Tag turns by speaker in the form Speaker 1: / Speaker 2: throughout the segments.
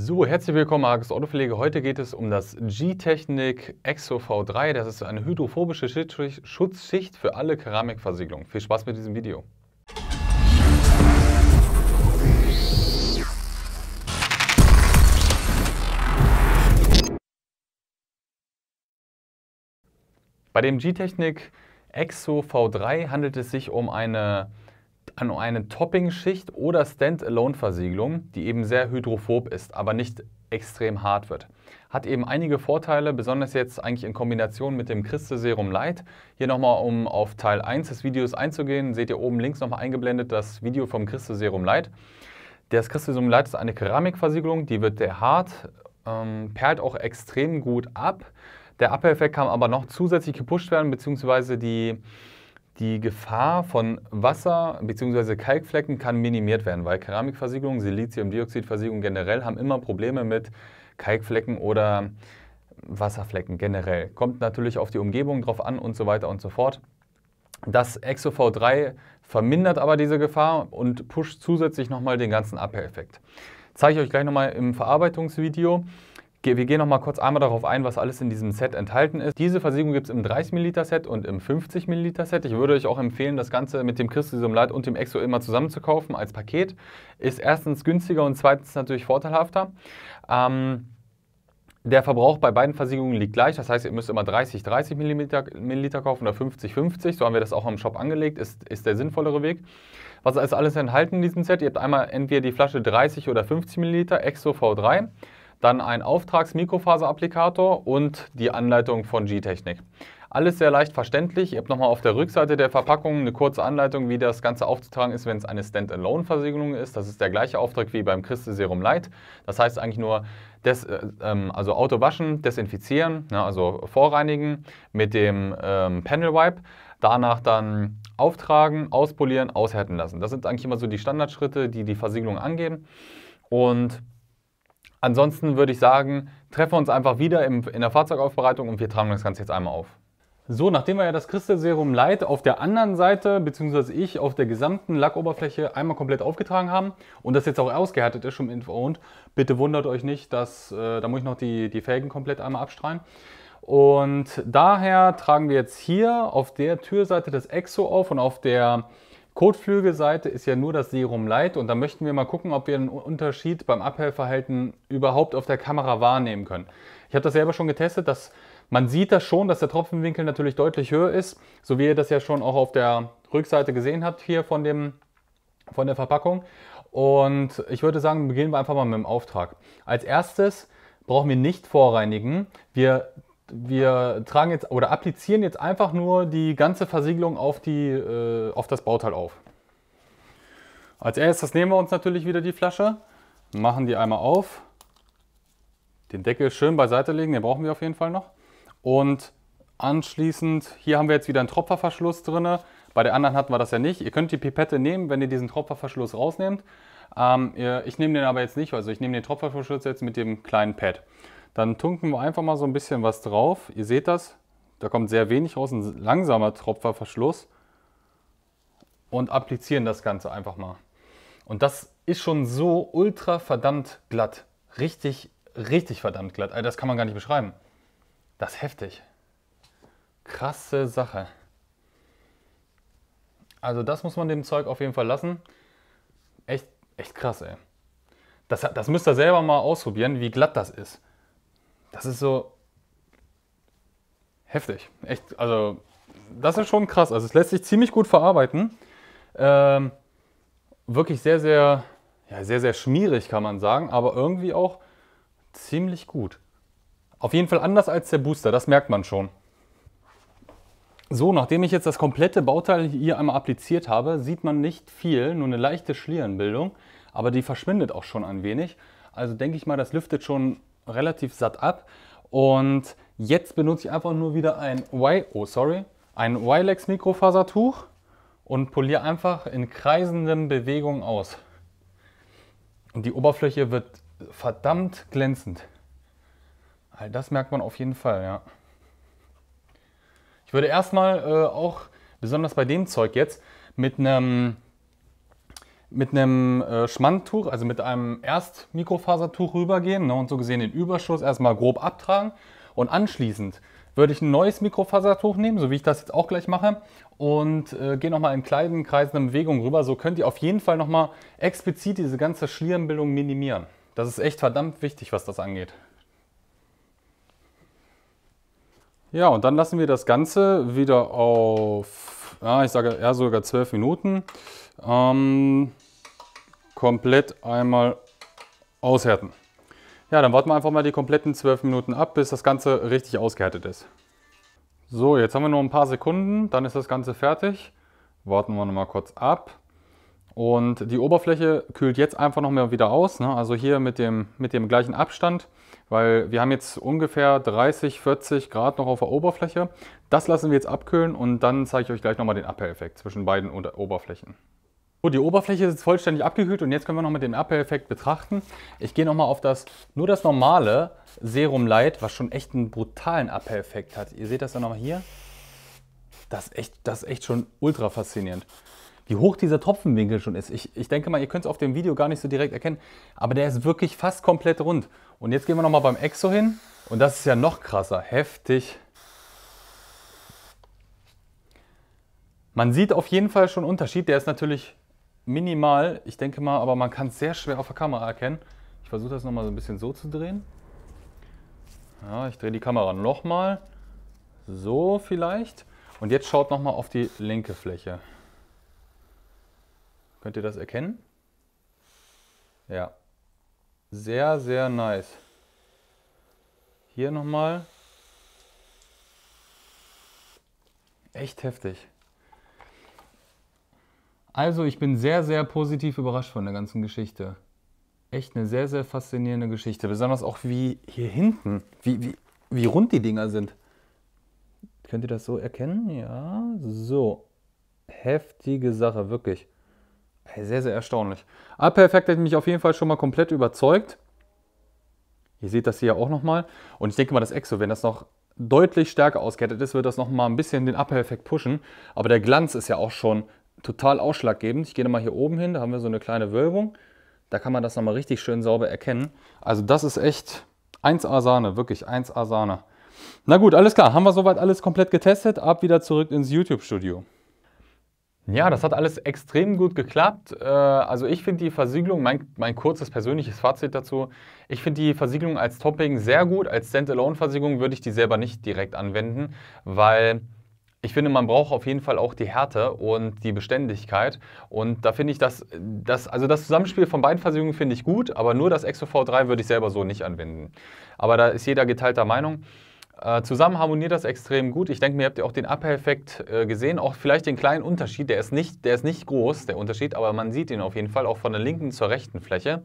Speaker 1: So, herzlich willkommen, Markus Autopflege. Heute geht es um das g technik Exo V3. Das ist eine hydrophobische Schutzschicht für alle Keramikversiegelung. Viel Spaß mit diesem Video. Bei dem g technik Exo V3 handelt es sich um eine an eine Topping-Schicht oder Standalone-Versiegelung, die eben sehr hydrophob ist, aber nicht extrem hart wird. Hat eben einige Vorteile, besonders jetzt eigentlich in Kombination mit dem Christe Serum Light. Hier nochmal, um auf Teil 1 des Videos einzugehen, seht ihr oben links nochmal eingeblendet das Video vom Christe Serum Light. Das Christe Serum Light ist eine Keramikversiegelung, die wird sehr hart, ähm, perlt auch extrem gut ab. Der Abhelleffekt kann aber noch zusätzlich gepusht werden, beziehungsweise die die Gefahr von Wasser- bzw. Kalkflecken kann minimiert werden, weil Keramikversiegelung, Siliziumdioxidversiegelung generell haben immer Probleme mit Kalkflecken oder Wasserflecken generell. Kommt natürlich auf die Umgebung drauf an und so weiter und so fort. Das ExoV3 vermindert aber diese Gefahr und pusht zusätzlich nochmal den ganzen Abwehreffekt. Zeige ich euch gleich nochmal im Verarbeitungsvideo. Wir gehen noch mal kurz einmal darauf ein, was alles in diesem Set enthalten ist. Diese Versiegelung gibt es im 30ml Set und im 50ml Set. Ich würde euch auch empfehlen, das Ganze mit dem Christisum Light und dem Exo immer zusammen zu kaufen als Paket. Ist erstens günstiger und zweitens natürlich vorteilhafter. Ähm, der Verbrauch bei beiden Versiegelungen liegt gleich, das heißt, ihr müsst immer 30, 30 ml kaufen oder 50, 50. So haben wir das auch im Shop angelegt, ist, ist der sinnvollere Weg. Was ist alles enthalten in diesem Set? Ihr habt einmal entweder die Flasche 30 oder 50 ml Exo V3 dann ein Auftragsmikrofaserapplikator und die Anleitung von G-Technik. Alles sehr leicht verständlich. Ihr habt nochmal auf der Rückseite der Verpackung eine kurze Anleitung, wie das Ganze aufzutragen ist, wenn es eine Standalone-Versiegelung ist. Das ist der gleiche Auftrag wie beim Christe Serum Light. Das heißt eigentlich nur des, äh, ähm, also Auto waschen, desinfizieren, ja, ne, also vorreinigen mit dem ähm, Panel Wipe. Danach dann auftragen, auspolieren, aushärten lassen. Das sind eigentlich immer so die Standardschritte, die die Versiegelung angeben. Und Ansonsten würde ich sagen, treffen wir uns einfach wieder im, in der Fahrzeugaufbereitung und wir tragen das Ganze jetzt einmal auf. So, nachdem wir ja das Crystal Serum Light auf der anderen Seite, beziehungsweise ich auf der gesamten Lackoberfläche einmal komplett aufgetragen haben und das jetzt auch ausgehärtet ist schon info bitte wundert euch nicht, dass, äh, da muss ich noch die, die Felgen komplett einmal abstrahlen. Und daher tragen wir jetzt hier auf der Türseite das Exo auf und auf der Kotflügelseite ist ja nur das Serum Light und da möchten wir mal gucken, ob wir einen Unterschied beim Abhellverhalten überhaupt auf der Kamera wahrnehmen können. Ich habe das selber schon getestet, dass man sieht das schon, dass der Tropfenwinkel natürlich deutlich höher ist, so wie ihr das ja schon auch auf der Rückseite gesehen habt hier von, dem, von der Verpackung. Und ich würde sagen, beginnen wir einfach mal mit dem Auftrag. Als erstes brauchen wir nicht vorreinigen. Wir wir tragen jetzt oder applizieren jetzt einfach nur die ganze Versiegelung auf, die, äh, auf das Bauteil auf. Als erstes nehmen wir uns natürlich wieder die Flasche, machen die einmal auf, den Deckel schön beiseite legen, den brauchen wir auf jeden Fall noch. Und anschließend, hier haben wir jetzt wieder einen Tropferverschluss drin. Bei der anderen hatten wir das ja nicht. Ihr könnt die Pipette nehmen, wenn ihr diesen Tropferverschluss rausnehmt. Ähm, ich nehme den aber jetzt nicht, also ich nehme den Tropferverschluss jetzt mit dem kleinen Pad. Dann tunken wir einfach mal so ein bisschen was drauf. Ihr seht das, da kommt sehr wenig raus, ein langsamer Tropferverschluss. Und applizieren das Ganze einfach mal. Und das ist schon so ultra verdammt glatt. Richtig, richtig verdammt glatt. Also das kann man gar nicht beschreiben. Das ist heftig. Krasse Sache. Also das muss man dem Zeug auf jeden Fall lassen. Echt, echt krass, ey. Das, das müsst ihr selber mal ausprobieren, wie glatt das ist das ist so heftig. Echt, also das ist schon krass. Also es lässt sich ziemlich gut verarbeiten. Ähm, wirklich sehr, sehr, ja, sehr, sehr schmierig kann man sagen, aber irgendwie auch ziemlich gut. Auf jeden Fall anders als der Booster, das merkt man schon. So, nachdem ich jetzt das komplette Bauteil hier einmal appliziert habe, sieht man nicht viel, nur eine leichte Schlierenbildung, aber die verschwindet auch schon ein wenig. Also denke ich mal, das lüftet schon relativ satt ab. Und jetzt benutze ich einfach nur wieder ein Y, oh sorry, ein Wilex Mikrofasertuch und poliere einfach in kreisenden Bewegungen aus. Und die Oberfläche wird verdammt glänzend. All das merkt man auf jeden Fall, ja. Ich würde erstmal äh, auch, besonders bei dem Zeug jetzt, mit einem mit einem äh, Schmandtuch, also mit einem Erstmikrofasertuch rübergehen ne, und so gesehen den Überschuss erstmal grob abtragen. Und anschließend würde ich ein neues Mikrofasertuch nehmen, so wie ich das jetzt auch gleich mache, und äh, gehe nochmal in kleinen, Kreisen in Bewegung rüber. So könnt ihr auf jeden Fall nochmal explizit diese ganze Schlierenbildung minimieren. Das ist echt verdammt wichtig, was das angeht. Ja, und dann lassen wir das Ganze wieder auf, ja, ich sage eher sogar 12 Minuten ähm, komplett einmal aushärten. Ja, dann warten wir einfach mal die kompletten 12 Minuten ab, bis das Ganze richtig ausgehärtet ist. So, jetzt haben wir nur ein paar Sekunden, dann ist das Ganze fertig. Warten wir nochmal kurz ab. Und die Oberfläche kühlt jetzt einfach noch mal wieder aus, ne? also hier mit dem, mit dem gleichen Abstand, weil wir haben jetzt ungefähr 30, 40 Grad noch auf der Oberfläche. Das lassen wir jetzt abkühlen und dann zeige ich euch gleich nochmal den Abhelleffekt zwischen beiden Oberflächen. Gut, oh, die Oberfläche ist vollständig abgekühlt und jetzt können wir noch mit dem Abhelleffekt betrachten. Ich gehe nochmal auf das, nur das normale Serum Light, was schon echt einen brutalen Abhelleffekt hat. Ihr seht das ja nochmal hier. Das ist, echt, das ist echt schon ultra faszinierend. Wie hoch dieser Tropfenwinkel schon ist. Ich, ich denke mal, ihr könnt es auf dem Video gar nicht so direkt erkennen, aber der ist wirklich fast komplett rund. Und jetzt gehen wir nochmal beim Exo hin und das ist ja noch krasser. Heftig. Man sieht auf jeden Fall schon einen Unterschied. Der ist natürlich minimal. Ich denke mal, aber man kann es sehr schwer auf der Kamera erkennen. Ich versuche das nochmal so ein bisschen so zu drehen. Ja, ich drehe die Kamera nochmal. So vielleicht. Und jetzt schaut nochmal auf die linke Fläche. Könnt ihr das erkennen? Ja. Sehr, sehr nice. Hier nochmal. Echt heftig. Also ich bin sehr, sehr positiv überrascht von der ganzen Geschichte. Echt eine sehr, sehr faszinierende Geschichte. Besonders auch wie hier hinten, wie, wie, wie rund die Dinger sind. Könnt ihr das so erkennen? Ja, so. Heftige Sache, wirklich. Sehr, sehr erstaunlich. Ah, Perfect hat mich auf jeden Fall schon mal komplett überzeugt. Ihr seht das hier auch nochmal. Und ich denke mal, das Exo, wenn das noch deutlich stärker auskettet ist, wird das nochmal ein bisschen den upper pushen. Aber der Glanz ist ja auch schon total ausschlaggebend. Ich gehe nochmal hier oben hin, da haben wir so eine kleine Wölbung. Da kann man das nochmal richtig schön sauber erkennen. Also das ist echt 1A Sahne, wirklich 1A Sahne. Na gut, alles klar, haben wir soweit alles komplett getestet. Ab wieder zurück ins YouTube-Studio. Ja, das hat alles extrem gut geklappt. Äh, also ich finde die Versiegelung, mein, mein, kurzes persönliches Fazit dazu, ich finde die Versiegelung als Topping sehr gut. Als Standalone-Versiegelung würde ich die selber nicht direkt anwenden, weil ich finde, man braucht auf jeden Fall auch die Härte und die Beständigkeit. Und da finde ich, dass, dass also das Zusammenspiel von beiden Versionen finde ich gut, aber nur das ExoV3 würde ich selber so nicht anwenden. Aber da ist jeder geteilter Meinung. Äh, zusammen harmoniert das extrem gut. Ich denke mir, habt ihr auch den Abhelleffekt äh, gesehen, auch vielleicht den kleinen Unterschied. Der ist, nicht, der ist nicht groß, der Unterschied, aber man sieht ihn auf jeden Fall auch von der linken zur rechten Fläche,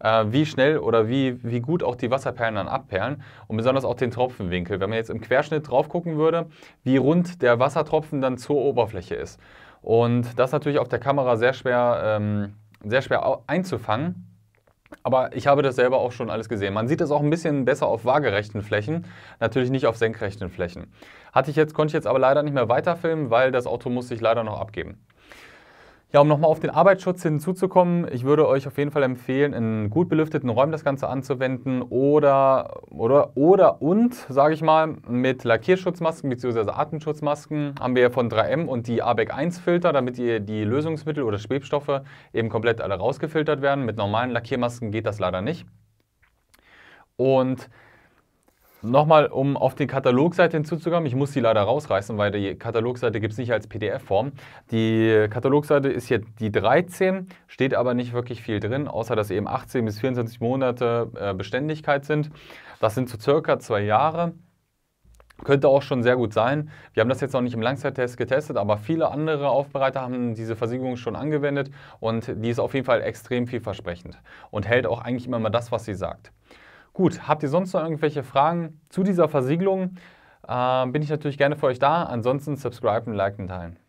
Speaker 1: äh, wie schnell oder wie, wie gut auch die Wasserperlen dann abperlen und besonders auch den Tropfenwinkel. Wenn man jetzt im Querschnitt drauf gucken würde, wie rund der Wassertropfen dann zur Oberfläche ist. Und das ist natürlich auf der Kamera sehr schwer, ähm, sehr schwer einzufangen aber ich habe das selber auch schon alles gesehen. Man sieht es auch ein bisschen besser auf waagerechten Flächen, natürlich nicht auf senkrechten Flächen. Hatte ich jetzt, konnte ich jetzt aber leider nicht mehr weiterfilmen, weil das Auto musste ich leider noch abgeben. Ja, um nochmal auf den Arbeitsschutz hinzuzukommen, ich würde euch auf jeden Fall empfehlen, in gut belüfteten Räumen das Ganze anzuwenden oder, oder, oder und, sage ich mal, mit Lackierschutzmasken bzw. Atemschutzmasken haben wir von 3M und die ABEC 1 Filter, damit ihr die Lösungsmittel oder Schwebstoffe eben komplett alle rausgefiltert werden. Mit normalen Lackiermasken geht das leider nicht. Und Nochmal, um auf die Katalogseite hinzuzukommen, ich muss sie leider rausreißen, weil die Katalogseite gibt es nicht als PDF-Form. Die Katalogseite ist hier die 13, steht aber nicht wirklich viel drin, außer dass eben 18 bis 24 Monate äh, Beständigkeit sind. Das sind so circa zwei Jahre. Könnte auch schon sehr gut sein. Wir haben das jetzt noch nicht im Langzeittest getestet, aber viele andere Aufbereiter haben diese Versicherung schon angewendet und die ist auf jeden Fall extrem vielversprechend und hält auch eigentlich immer mal das, was sie sagt. Gut, habt ihr sonst noch irgendwelche Fragen zu dieser Versiegelung? Äh, bin ich natürlich gerne für euch da. Ansonsten subscriben, liken, teilen.